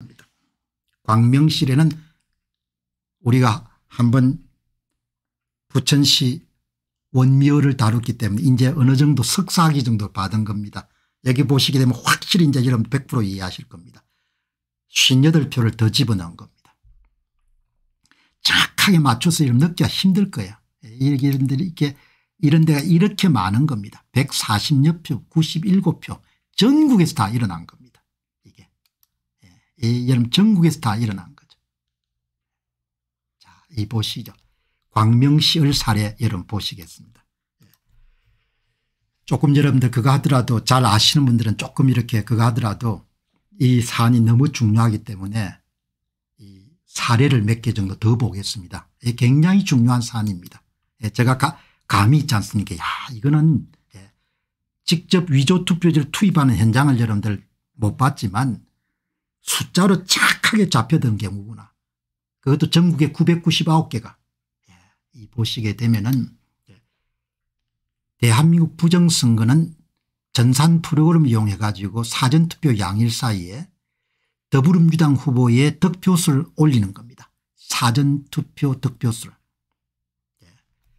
합니다. 광명실에는 우리가 한번 부천시 원미어를 다뤘기 때문에 이제 어느 정도 석사학위 정도 받은 겁니다. 여기 보시게 되면 확실히 이제 여러분 100% 이해하실 겁니다. 58표를 더 집어넣은 겁니다. 정확하게 맞춰서 이름 넣기가 힘들 거야. 이런 데가 이렇게 이런 데가 이렇게 많은 겁니다. 140여 표, 97표 전국에서 다 일어난 겁니다. 이, 여러분 전국에서 다 일어난 거죠. 자, 이 보시죠. 광명시을 사례 여러분 보시겠습니다. 조금 여러분들 그거 하더라도 잘 아시는 분들은 조금 이렇게 그거 하더라도 이 사안이 너무 중요하기 때문에 이 사례를 몇 개 정도 더 보겠습니다. 굉장히 중요한 사안입니다. 예, 제가 가, 감이 있지 않습니까? 야, 이거는 예, 직접 위조 투표지를 투입하는 현장을 여러분들 못 봤지만 숫자로 착하게 잡혀든 경우구나. 그것도 전국에 999개가. 예, 이 보시게 되면은 예, 대한민국 부정선거는 전산 프로그램 이용해 가지고 사전투표 양일 사이에 더불어민주당 후보의 득표수를 올리는 겁니다. 사전투표 득표수를. 예.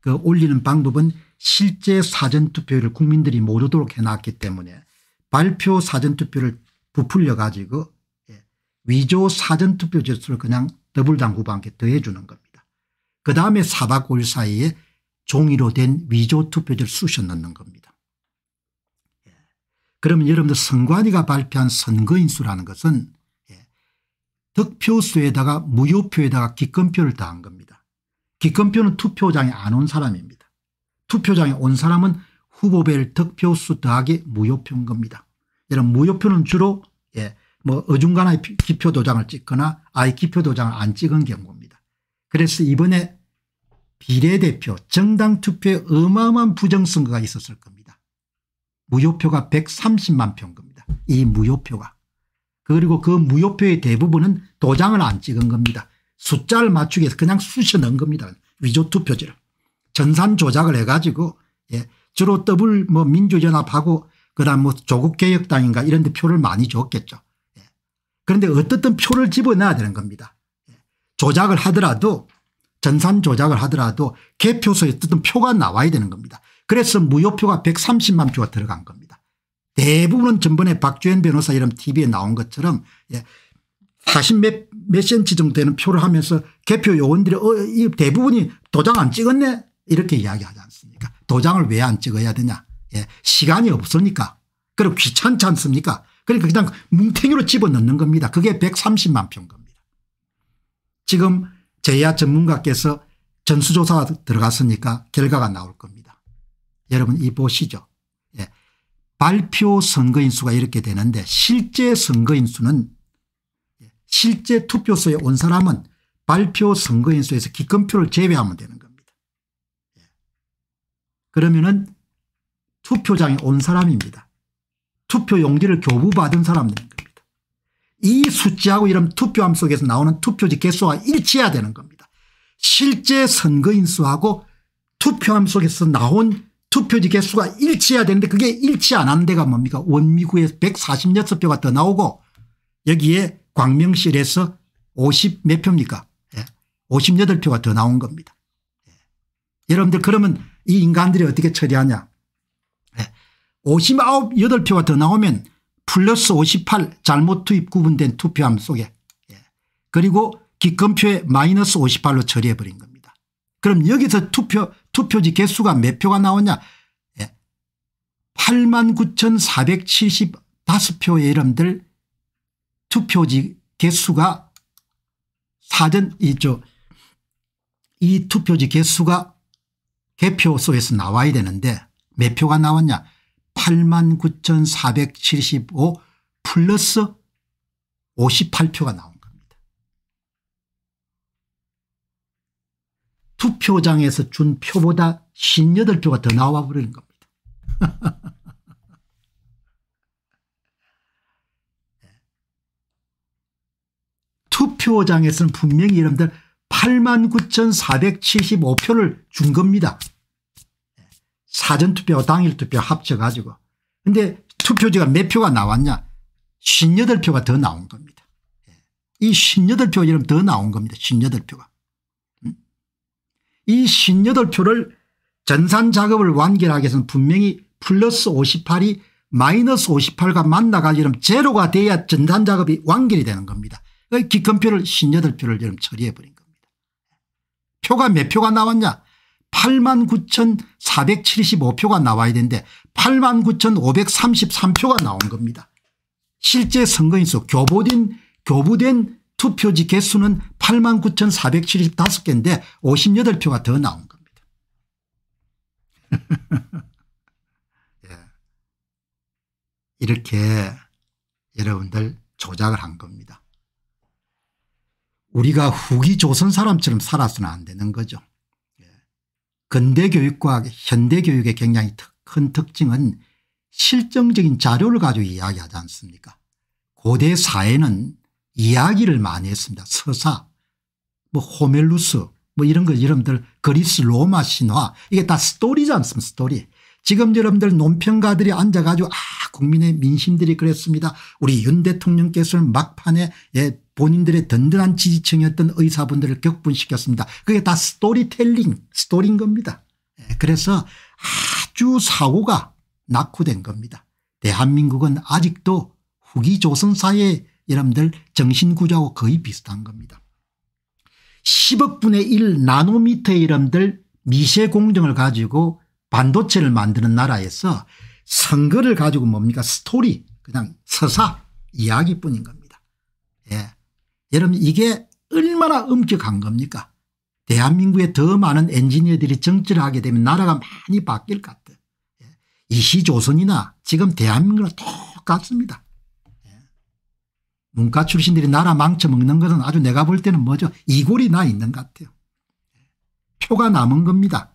그 올리는 방법은 실제 사전투표를 국민들이 모르도록 해놨기 때문에 발표 사전투표를 부풀려 가지고 위조 사전투표 지수를 그냥 더블 당구방에 더해주는 겁니다. 그 다음에 4박 5일 사이에 종이로 된 위조 투표지를 쑤셔 넣는 겁니다. 예. 그러면 여러분들 선관위가 발표한 선거인수라는 것은 예. 득표수에다가 무효표에다가 기권표를 다한 겁니다. 기권표는 투표장에 안 온 사람입니다. 투표장에 온 사람은 후보별 득표수 더하기 무효표인 겁니다. 여러분 무효표는 주로 예, 뭐어중간한 기표 도장을 찍거나 아예 기표 도장을 안 찍은 경우입니다. 그래서 이번에 비례대표 정당 투표에 어마어마한 부정선거가 있었을 겁니다. 무효표가 130만 표인 니다이 무효표가. 그리고 그 무효표의 대부분은 도장을 안 찍은 겁니다. 숫자를 맞추기 위해서 그냥 쑤셔 넣은 겁니다. 위조 투표지를. 전산 조작을 해가지고 예, 주로 더블 뭐 민주연합하고 그다음 뭐 조국개혁당인가 이런 데 표를 많이 줬겠죠. 그런데 어떻든 표를 집어넣어야 되는 겁니다. 예. 조작을 하더라도 전산 조작을 하더라도 개표소에 어떤 표가 나와야 되는 겁니다. 그래서 무효표가 130만 표가 들어간 겁니다. 대부분은 전번에 박주현 변호사 이름 TV에 나온 것처럼 40몇 예, 몇 센치 정도 되는 표를 하면서 개표 요원들이 어, 이 대부분이 도장 안 찍었네 이렇게 이야기하지 않습니까 도장을 왜 안 찍어야 되냐 예, 시간이 없으니까 그리고 귀찮지 않습니까 그러니까 그냥 뭉탱이로 집어넣는 겁니다. 그게 130만 표인 겁니다. 지금 제야 전문가께서 전수조사 들어갔으니까 결과가 나올 겁니다. 여러분 이 보시죠. 예. 발표 선거인 수가 이렇게 되는데 실제 선거인 수는 예. 실제 투표소에 온 사람은 발표 선거인 수에서 기권표를 제외하면 되는 겁니다. 예. 그러면은 투표장에 온 사람입니다. 투표 용지를 교부받은 사람들입니다. 이 수치하고 이런 투표함 속에서 나오는 투표지 개수와 일치해야 되는 겁니다. 실제 선거인 수하고 투표함 속에서 나온 투표지 개수가 일치해야 되는데 그게 일치 안 한 데가 뭡니까 원미구에 146표가 더 나오고 여기에 광명실에서 50 몇 표입니까 58표가 예, 더 나온 겁니다. 예. 여러분들 그러면 이 인간들이 어떻게 처리하냐 59, 8표가 더 나오면 플러스 58 잘못 투입 구분된 투표함 속에 예. 그리고 기권표에 마이너스 58로 처리해버린 겁니다. 그럼 여기서 투표, 투표지 개수가 몇 표가 나오냐 예. 89,475표의 여러분들 투표지 개수가 사전 이쪽 이 투표지 개수가 개표소에서 나와야 되는데 몇 표가 나왔냐 8 9,475 플러스 58표가 나온 겁니다. 투표장에서 준 표보다 58표가 더 나와 버린 겁니다. 투표장에서는 분명히 여러분들 89,475표를 준 겁니다. 사전투표와 당일투표 합쳐가지고 근데 투표지가 몇 표가 나왔냐 58표가 더 나온 겁니다. 예. 이 58표가 이러더 나온 겁니다. 58표가. 음? 이 58표를 전산 작업을 완결하기 위해서는 분명히 플러스 58이 마이너스 58과 만나가지고 제로가 돼야 전산 작업이 완결이 되는 겁니다. 기권표를 58표를 처리해버린 겁니다. 예. 표가 몇 표가 나왔냐 89,475표가 나와야 되는데 89,533표가 나온 겁니다. 실제 선거인수 교보된 교부된 투표지 개수는 89,475개인데 58표가 더 나온 겁니다. 예. 이렇게 여러분들 조작을 한 겁니다. 우리가 후기 조선 사람처럼 살아서는 안 되는 거죠. 근대교육과 현대교육의 굉장히 큰 특징은 실정적인 자료를 가지고 이야기하지 않습니까 고대 사회는 이야기를 많이 했습니다. 서사 뭐 호멜루스 뭐 이런 거 여러분들 그리스 로마 신화 이게 다 스토리지 않습니까 스토리. 지금 여러분들 논평가들이 앉아가지고 아 국민의 민심들이 그랬습니다. 우리 윤 대통령께서는 막판에 예, 본인들의 든든한 지지층이었던 의사분들을 격분시켰습니다. 그게 다 스토리텔링 스토리인 겁니다. 예, 그래서 아주 사고가 낙후된 겁니다. 대한민국은 아직도 후기 조선사의 여러분들 정신구조하고 거의 비슷한 겁니다. 10억분의 1 나노미터의 여러분들 미세공정을 가지고 반도체를 만드는 나라에서 선거를 가지고 뭡니까 스토리 그냥 서사 이야기뿐인 겁니다. 여러분 이게 얼마나 엄격한 겁니까 대한민국에 더 많은 엔지니어들이 정치를 하게 되면 나라가 많이 바뀔 것 같아요. 예. 이시조선이나 지금 대한민국과 똑같습니다. 예. 문과 출신들이 나라 망쳐먹는 것은 아주 내가 볼 때는 뭐죠 이골이 나 있는 것 같아요. 예. 표가 남은 겁니다.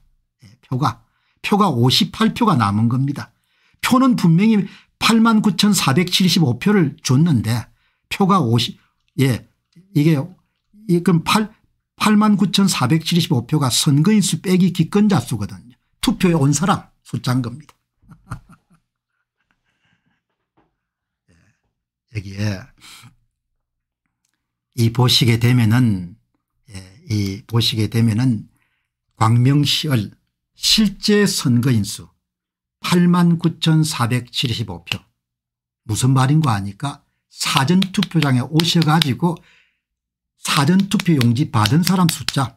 표가. 표가 58표가 남은 겁니다. 표는 분명히 89,475표를 줬는데 표가 50 예, 이게 그럼 89,475표가 선거인수 빼기 기권자 수거든요. 투표에 온 사람 숫자인 겁니다. 예, 여기에 이 보시게 되면은 예, 이 보시게 되면은 광명시을 실제 선거인수 89,475표 무슨 말인 거 아니까 사전투표장에 오셔가지고 사전투표 용지 받은 사람 숫자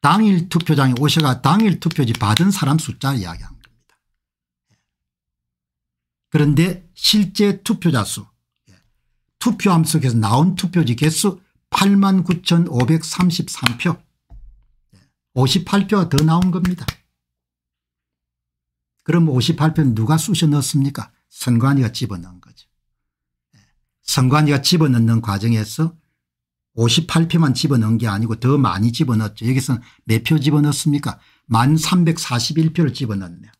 당일 투표장에 오셔가 당일 투표지 받은 사람 숫자 이야기한 겁니다. 예. 그런데 실제 투표자 수 예. 투표 함속에서 나온 투표지 개수 89,533표 58표가 예. 더 나온 겁니다. 그럼 58표는 누가 쑤셔 넣었습니까? 선관위가 집어넣은 거죠. 선관위가 집어넣는 과정에서 58표만 집어넣은 게 아니고 더 많이 집어넣었죠. 여기서는 몇 표 집어넣습니까? 1341표를 집어넣네요.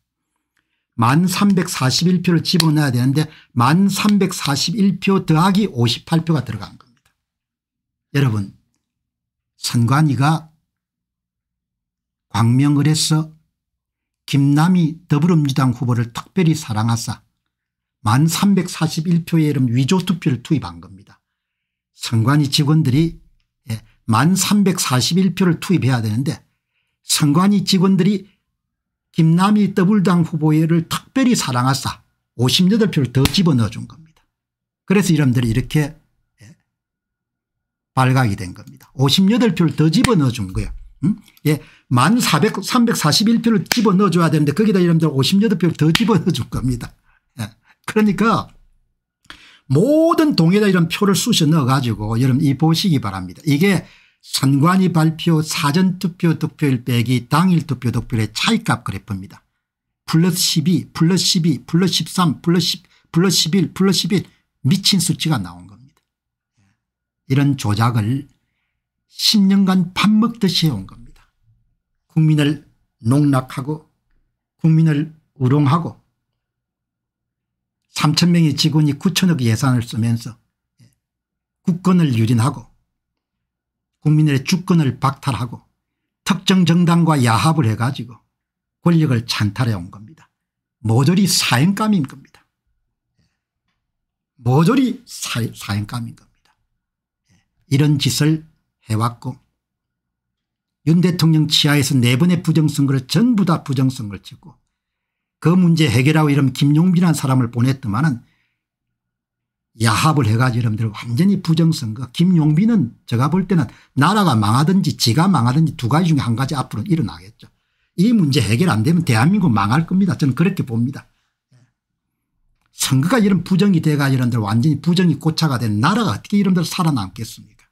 1341표를 집어넣어야 되는데 1341표 더하기 58표가 들어간 겁니다. 여러분 선관위가 광명을 해서 김남희 더불어민주당 후보를 특별히 사랑하사 1341표의 위조투표를 투입한 겁니다. 선관위 직원들이 예, 만 341표를 투입해야 되는데 선관위 직원들이 김남희 더블당 후보를 특별히 사랑하사 58표를 더 집어넣어 준 겁니다. 그래서 이름들이 이렇게 예, 발각이 된 겁니다. 58표를 더 집어넣어 준 거예요. 음? 예, 만 400, 341표를 집어넣어 줘야 되는데 거기다 이름들 58표를 더 집어넣어 준 겁니다. 예. 그러니까 모든 동에다 이런 표를 쑤셔 넣어 가지고 여러분 이 보시기 바랍니다. 이게 선관위 발표 사전투표 득표율 빼기 당일 투표 득표율의 차이값 그래프입니다. 플러스 12 플러스 12 플러스 13 플러스 10 플러스 11 플러스 11 미친 수치가 나온 겁니다. 이런 조작을 10년간 밥 먹듯이 해온 겁니다. 국민을 농락하고 국민을 우롱하고 3천 명의 직원이 9천억 예산을 쓰면서 국권을 유린하고 국민의 주권을 박탈하고 특정 정당과 야합을 해가지고 권력을 찬탈해 온 겁니다. 모조리 사형감인 겁니다. 모조리 사, 사형감인 겁니다. 이런 짓을 해왔고 윤 대통령 치하에서 네 번의 부정선거를 전부 다 부정선거를 치고 그 문제 해결하고 이런 김용빈이라는 사람을 보냈더만은 야합을 해가지고 여러분들 완전히 부정선거 김용빈은 제가 볼 때는 나라가 망하든지 지가 망하든지 두 가지 중에 한 가지 앞으로 일어나겠죠. 이 문제 해결 안 되면 대한민국 망할 겁니다. 저는 그렇게 봅니다. 선거가 이런 부정이 돼가 지고여러분들 완전히 부정이 고차가 된 나라가 어떻게 이런들 살아남겠습니까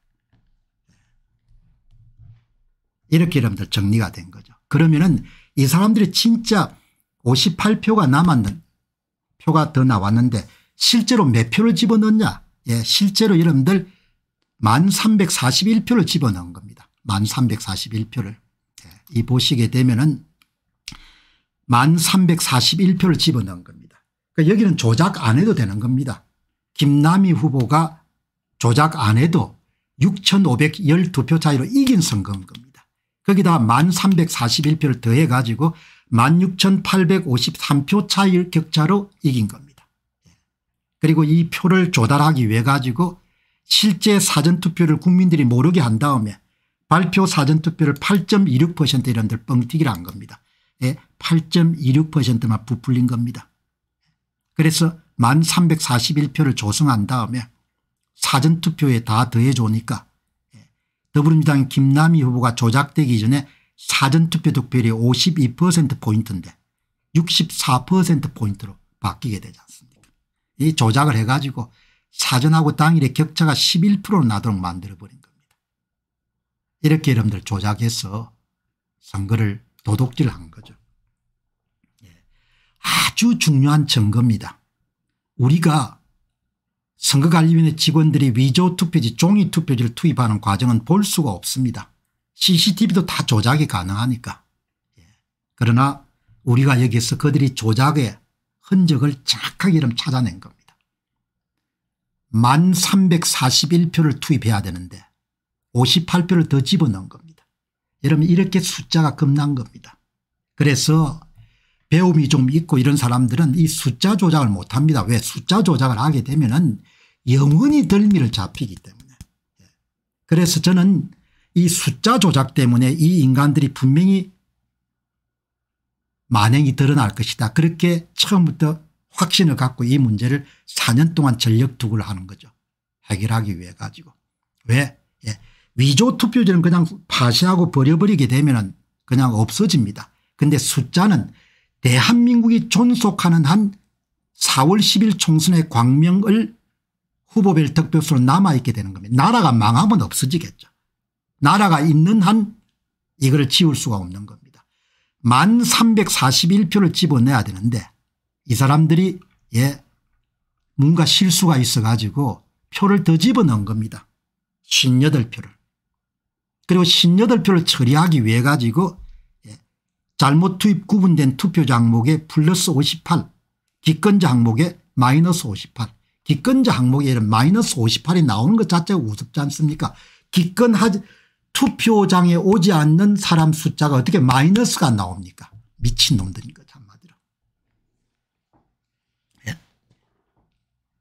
이렇게 여러분들 정리가 된 거죠. 그러면은 이 사람들이 진짜 58표가 남았는 표가 더 나왔는데 실제로 몇 표를 집어넣냐 예, 실제로 여러분들 1341표를 집어넣은 겁니다. 1341표를 예, 이 보시게 되면은 1341표를 집어넣은 겁니다. 그러니까 여기는 조작 안 해도 되는 겁니다. 김남희 후보가 조작 안 해도 6512표 차이로 이긴 선거인 겁니다. 거기다 1341표를 더해 가지고 16,853표 차일 격차로 이긴 겁니다. 그리고 이 표를 조달하기 위해 가지고 실제 사전투표를 국민들이 모르게 한 다음에 발표 사전투표를 8.26% 이런들 뻥튀기를 한 겁니다. 8.26%만 예, 부풀린 겁니다. 그래서 1341표를 조성한 다음에 사전투표에 다 더해 주니까 예, 더불어민주당 김남희 후보가 조작되기 전에 사전투표 득표율이 52%포인트인데 64%포인트로 바뀌게 되지 않습니까 이 조작을 해가지고 사전하고 당일의 격차가 11%로 나도록 만들어버린 겁니다. 이렇게 여러분들 조작해서 선거를 도둑질한 거죠. 예. 아주 중요한 증거입니다. 우리가 선거관리위원회 직원들이 위조투표지 종이투표지를 투입하는 과정은 볼 수가 없습니다. cctv도 다 조작이 가능하니까. 예. 그러나 우리가 여기서 그들이 조작의 흔적을 정확하게 이름 찾아낸 겁니다. 만 341표를 투입해야 되는데 58표를 더 집어넣은 겁니다. 여러분 이렇게 숫자가 급난 겁니다. 그래서 배움이 좀 있고 이런 사람들은 이 숫자 조작을 못합니다. 왜 숫자 조작을 하게 되면 은 영원히 덜미를 잡히기 때문에. 예. 그래서 저는 이 숫자 조작 때문에 이 인간들이 분명히 만행이 드러날 것이다. 그렇게 처음부터 확신을 갖고 이 문제를 4년 동안 전력투구를 하는 거죠. 해결하기 위해 가지고. 왜? 예. 위조 투표제는 그냥 파시하고 버려버리게 되면 그냥 없어집니다. 근데 숫자는 대한민국이 존속하는 한 4월 10일 총선의 광명을 후보별 득표수로 남아있게 되는 겁니다. 나라가 망하면 없어지겠죠. 나라가 있는 한 이거를 지울 수가 없는 겁니다. 만 341표를 집어내야 되는데 이 사람들이 예 뭔가 실수가 있어 가지고 표를 더 집어넣은 겁니다. 58표를. 그리고 58표를 처리하기 위해 가지고 예, 잘못 투입 구분된 투표 항목에 플러스 58 기권자 항목에 마이너스 58 기권자 항목에 이런 마이너스 58이 나오는 것 자체가 우습지 않습니까 기권하지 투표장에 오지 않는 사람 숫자가 어떻게 마이너스가 나옵니까 미친놈들인가 한마디로 예.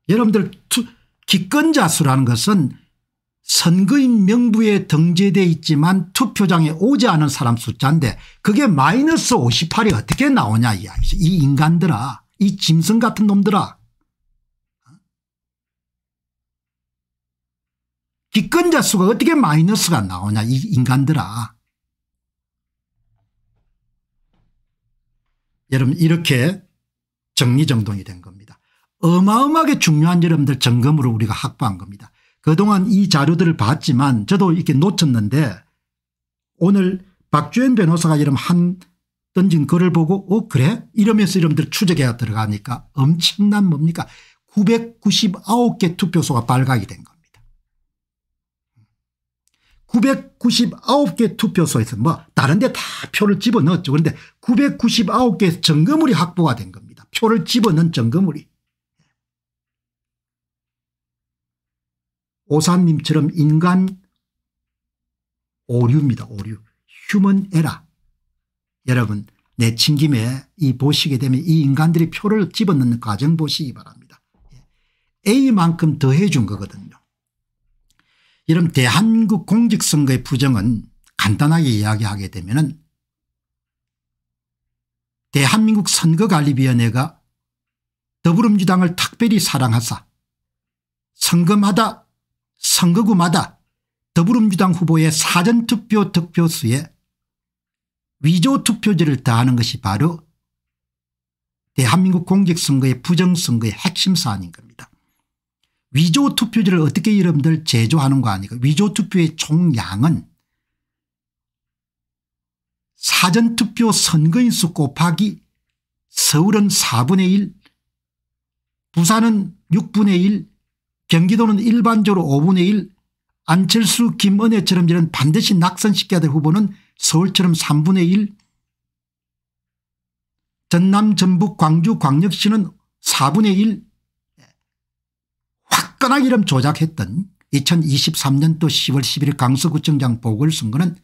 여러분들 투, 기권자 수라는 것은 선거인 명부에 등재되어 있지만 투표장에 오지 않은 사람 숫자인데 그게 마이너스 58이 어떻게 나오냐 이 인간들아 이 짐승 같은 놈들아 기권자 수가 어떻게 마이너스가 나오냐 이 인간들아. 여러분 이렇게 정리정돈이 된 겁니다. 어마어마하게 중요한 여러분들 점검으로 우리가 확보한 겁니다. 그동안 이 자료들을 봤지만 저도 이렇게 놓쳤는데 오늘 박주현 변호사가 이름 한 던진 글을 보고 어 그래 이러면서 이분들추적해야 들어가니까 엄청난 뭡니까 999개 투표소가 발각이 된 거예요. 999개 투표소에서 뭐 다른 데 다 표를 집어넣었죠. 그런데 999개 점검물이 확보가 된 겁니다. 표를 집어넣은 점검물이. 오사님처럼 인간 오류입니다. 오류. 휴먼 에라. 여러분 내친김에 이 보시게 되면 이 인간들이 표를 집어넣는 과정 보시기 바랍니다. A만큼 더해준 거거든요. 이런 대한국 공직선거의 부정은 간단하게 이야기하게 되면 은 대한민국 선거관리위원회가 더불어민주당을 특별히 사랑하사 선거마다 선거구마다 더불어민주당 후보의 사전투표 득표수에 위조투표제를 더하는 것이 바로 대한민국 공직선거의 부정선거의 핵심 사안인 겁니다. 위조 투표지를 어떻게 여러분들 제조하는 거 아니까 위조 투표의 총량은 사전투표 선거인수 곱하기 서울은 4분의 1 부산은 6분의 1 경기도는 일반적으로 5분의 1 안철수 김은혜처럼 이런 반드시 낙선시켜야 될 후보는 서울처럼 3분의 1 전남 전북 광주 광역시는 4분의 1 깐깐하 이름 조작했던 2023년도 10월 11일 강서구청장 보궐선거는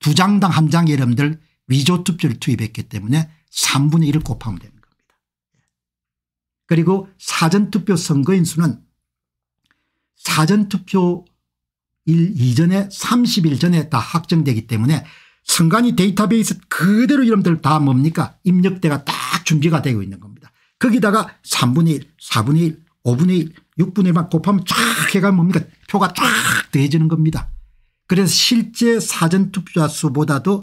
두 장당 한 장 이름들 위조투표를 투입했기 때문에 3분의 1을 곱하면 되는 겁니다. 그리고 사전투표 선거인 수는 사전투표 일 이전에 30일 전에 다 확정되기 때문에 선관위 데이터베이스 그대로 이름들 다 뭡니까 입력대가 딱 준비가 되고 있는 겁니다. 거기다가 3분의 1 4분의 1 5분의 6분의 1만 곱하면 쫙해가 뭡니까 표가 쫙돼지는 겁니다. 그래서 실제 사전투표자 수보다도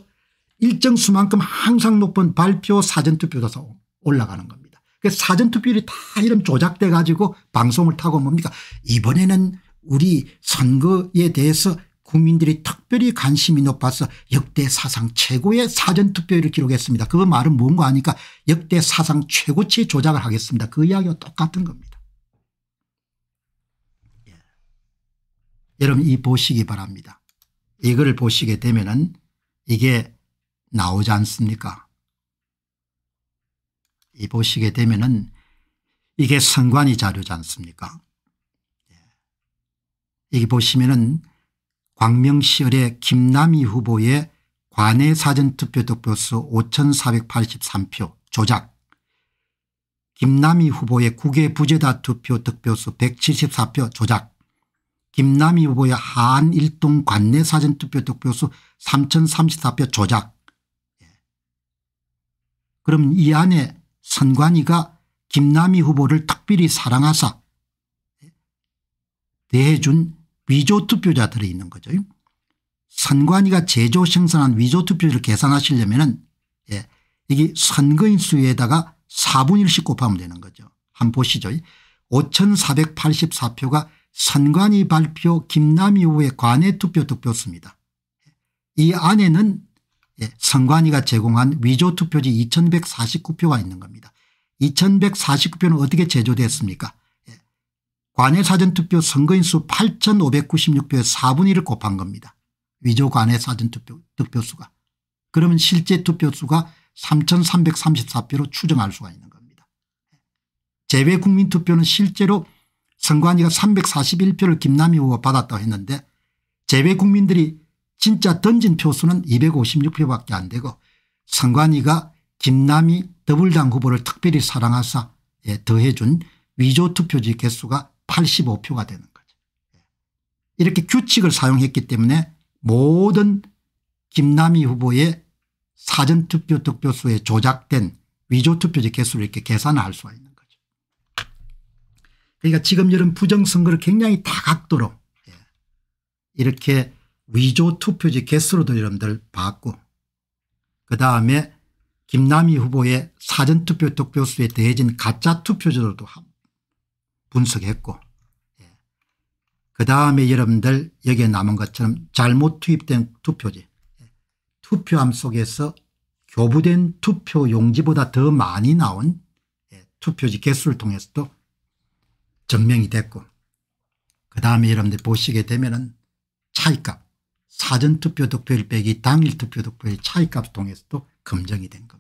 일정 수만큼 항상 높은 발표 사전투표자 수 올라가는 겁니다. 그 사전투표율이 다 이런 조작돼 가지고 방송을 타고 뭡니까 이번에는 우리 선거에 대해서 국민들이 특별히 관심이 높아서 역대 사상 최고의 사전투표율을 기록했습니다. 그 말은 뭔가 하니까 역대 사상 최고치 조작을 하겠습니다. 그 이야기와 똑같은 겁니다. 여러분 이 보시기 바랍니다. 이걸 보시게 되면은 이게 나오지 않습니까? 이 보시게 되면은 이게 선관위 자료지 않습니까? 여기 예. 보시면은 광명시열의 김남희 후보의 관내 사전투표 득표수 5483표 조작 김남희 후보의 국외 부재다 투표 득표수 174표 조작 김남희 후보의 한일동 관내 사전투표 득표수 3034표 조작. 예. 그럼 이 안에 선관위가 김남희 후보를 특별히 사랑하사 대해준 위조 투표자 들이있는 거죠. 선관위가 제조 생산한 위조 투표를 계산하시려면 예, 이게 선거인 수에다가 4분의 1씩 곱하면 되는 거죠. 한번 보시죠. 5484표가 선관위 발표 김남희 후의 관외 투표 득표수입니다. 이 안에는 예, 선관위가 제공한 위조 투표지 2149표가 있는 겁니다. 2149표는 어떻게 제조됐습니까 예, 관외 사전투표 선거인 수 8596표의 4분의 1을 곱한 겁니다. 위조 관외 사전투표 득표수가. 그러면 실제 투표수가 3334표로 추정할 수가 있는 겁니다. 예, 제외국민투표는 실제로 선관위가 341표를 김남희 후보가 받았다고 했는데 재외 국민들이 진짜 던진 표수는 256표밖에 안 되고 선관위가 김남희 더불당 후보를 특별히 사랑하사 예, 더해준 위조 투표지 개수가 85표가 되는 거죠. 예. 이렇게 규칙을 사용했기 때문에 모든 김남희 후보의 사전투표 득표수에 조작된 위조투표지 개수를 이렇게 계산할 수가 있는 그러니까 지금 이런 부정선거를 굉장히 다각도로 예, 이렇게 위조 투표지 개수로도 여러분들 봤고 그 다음에 김남희 후보의 사전투표 득표수에 대해진 가짜 투표지로도 분석했고 예, 그 다음에 여러분들 여기에 남은 것처럼 잘못 투입된 투표지 예, 투표함 속에서 교부된 투표 용지보다 더 많이 나온 투표지 개수를 통해서도 증명이 됐고 그 다음에 여러분들 보시게 되면 은차이값 사전투표 득표율 빼기 당일 투표 득표율 차이값 통해서도 검증이 된 겁니다.